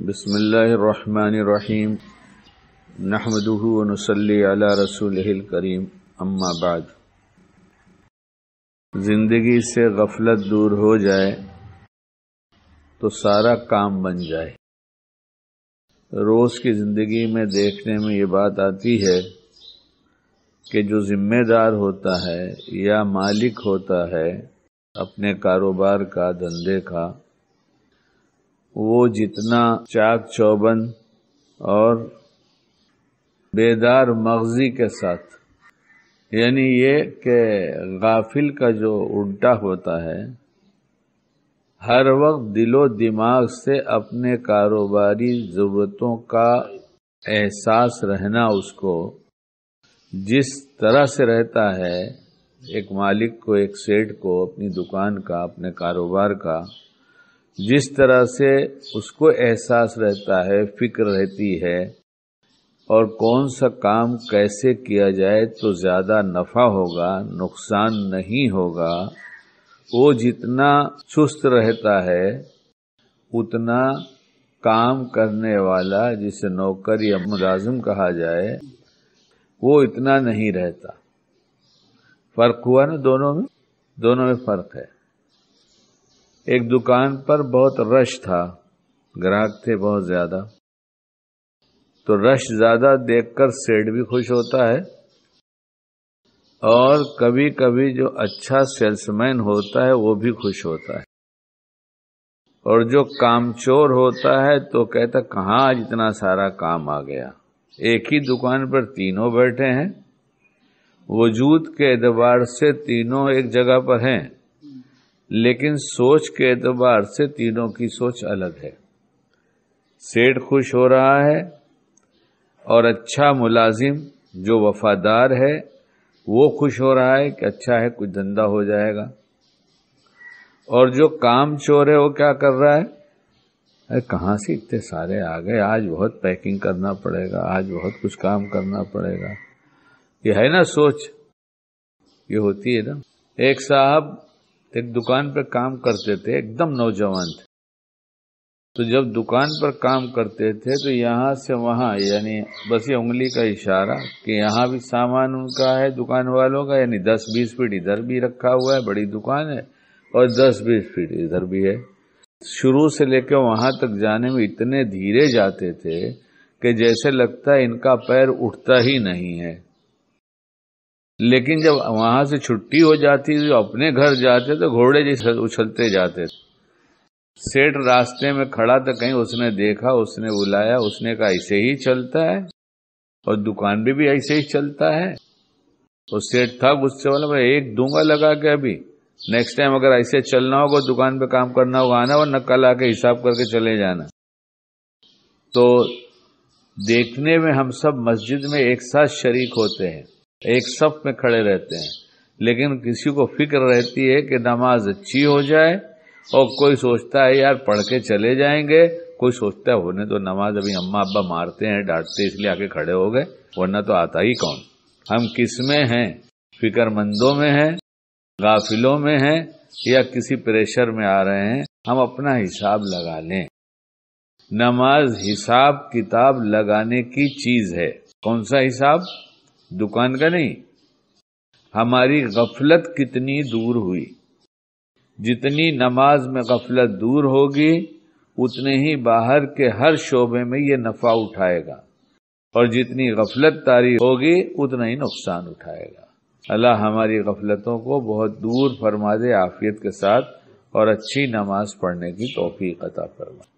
بسم الله الرحمن الرحيم نحمده ونصلي على رسوله الكريم अम्मा बाद जिंदगी से गफलत दूर हो जाए तो सारा काम बन जाए रोज की जिंदगी में देखने में ये बात आती है कि जो जिम्मेदार होता है या मालिक होता है अपने कारोबार का धंधे का वो जितना चाक चौबन और बेदार मगजी के साथ यानी ये कि गाफिल का जो उल्टा होता है हर वक्त दिलो दिमाग से अपने कारोबारी ज़रूरतों का एहसास रहना उसको जिस तरह से रहता है एक मालिक को एक सेठ को अपनी दुकान का अपने कारोबार का जिस तरह से उसको एहसास रहता है फिक्र रहती है और कौन सा काम कैसे किया जाए तो ज़्यादा नफ़ा होगा नुकसान नहीं होगा वो जितना सुस्त रहता है उतना काम करने वाला जिसे नौकर या मुलाजिम कहा जाए वो इतना नहीं रहता फर्क हुआ ना दोनों में दोनों में फर्क है एक दुकान पर बहुत रश था ग्राहक थे बहुत ज्यादा तो रश ज्यादा देखकर सेठ भी खुश होता है और कभी कभी जो अच्छा सेल्समैन होता है वो भी खुश होता है और जो कामचोर होता है तो कहता कहाँ आज इतना सारा काम आ गया एक ही दुकान पर तीनों बैठे हैं वजूद के एतबार से तीनों एक जगह पर हैं लेकिन सोच के एतबार से तीनों की सोच अलग है सेठ खुश हो रहा है और अच्छा मुलाजिम जो वफादार है वो खुश हो रहा है कि अच्छा है कुछ धंधा हो जाएगा और जो काम चोर है वो क्या कर रहा है अरे कहाँ से इतने सारे आ गए आज बहुत पैकिंग करना पड़ेगा आज बहुत कुछ काम करना पड़ेगा ये है ना सोच ये होती है ना एक साहब तो एक दुकान पर काम करते थे एकदम नौजवान थे तो जब दुकान पर काम करते थे तो यहां से वहां यानी बस ये उंगली का इशारा कि यहाँ भी सामान उनका है दुकान वालों का यानी दस बीस फीट इधर भी रखा हुआ है बड़ी दुकान है और दस बीस फीट इधर भी है शुरू से लेकर वहां तक जाने में इतने धीरे जाते थे कि जैसे लगता है इनका पैर उठता ही नहीं है लेकिन जब वहां से छुट्टी हो जाती थी अपने घर जाते तो घोड़े जैसे उछलते जाते सेठ रास्ते में खड़ा तो कहीं उसने देखा उसने बुलाया उसने कहा ऐसे ही चलता है और दुकान भी भी ऐसे ही चलता है और तो सेठ था गुस्से वाला मैं एक दूंगा लगा के अभी नेक्स्ट टाइम अगर ऐसे चलना होगा दुकान पे काम करना होगा आना और नकल आके हिसाब करके चले जाना तो देखने में हम सब मस्जिद में एक साथ शरीक होते हैं एक सफ में खड़े रहते हैं लेकिन किसी को फिक्र रहती है कि नमाज अच्छी हो जाए और कोई सोचता है यार पढ़ के चले जाएंगे कोई सोचता है होने तो नमाज अभी अम्मा अब्बा मारते हैं डांटते इसलिए आके खड़े हो गए वरना तो आता ही कौन हम किस में हैं फिक्रमंदों में हैं गाफिलों में हैं या किसी प्रेशर में आ रहे हैं हम अपना हिसाब लगा लें नमाज हिसाब किताब लगाने की चीज है कौन सा हिसाब दुकान का नहीं हमारी गफलत कितनी दूर हुई जितनी नमाज में गफलत दूर होगी उतने ही बाहर के हर शोबे में ये नफा उठाएगा और जितनी गफलत तारी होगी उतना ही नुकसान उठाएगा अल्लाह हमारी गफलतों को बहुत दूर फरमा दे आफियत के साथ और अच्छी नमाज पढ़ने की तोफीक अता फरमा